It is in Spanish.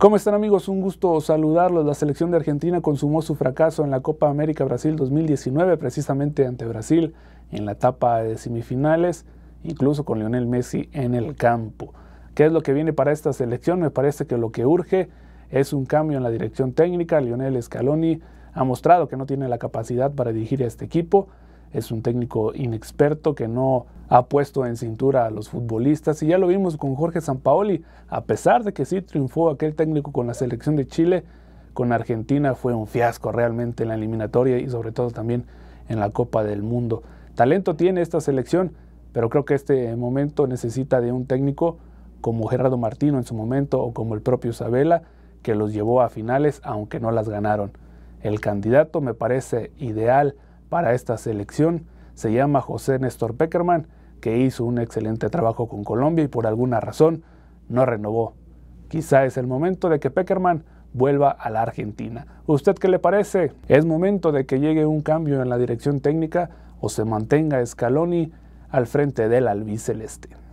¿Cómo están amigos? Un gusto saludarlos. La selección de Argentina consumó su fracaso en la Copa América Brasil 2019, precisamente ante Brasil, en la etapa de semifinales, incluso con Lionel Messi en el campo. ¿Qué es lo que viene para esta selección? Me parece que lo que urge es un cambio en la dirección técnica. Lionel Scaloni ha mostrado que no tiene la capacidad para dirigir a este equipo es un técnico inexperto que no ha puesto en cintura a los futbolistas y ya lo vimos con Jorge Sampaoli, a pesar de que sí triunfó aquel técnico con la selección de Chile, con Argentina fue un fiasco realmente en la eliminatoria y sobre todo también en la Copa del Mundo. Talento tiene esta selección, pero creo que este momento necesita de un técnico como Gerardo Martino en su momento o como el propio Isabela, que los llevó a finales aunque no las ganaron. El candidato me parece ideal para esta selección se llama José Néstor Peckerman, que hizo un excelente trabajo con Colombia y por alguna razón no renovó. Quizá es el momento de que Peckerman vuelva a la Argentina. ¿Usted qué le parece? ¿Es momento de que llegue un cambio en la dirección técnica o se mantenga Scaloni al frente del albiceleste?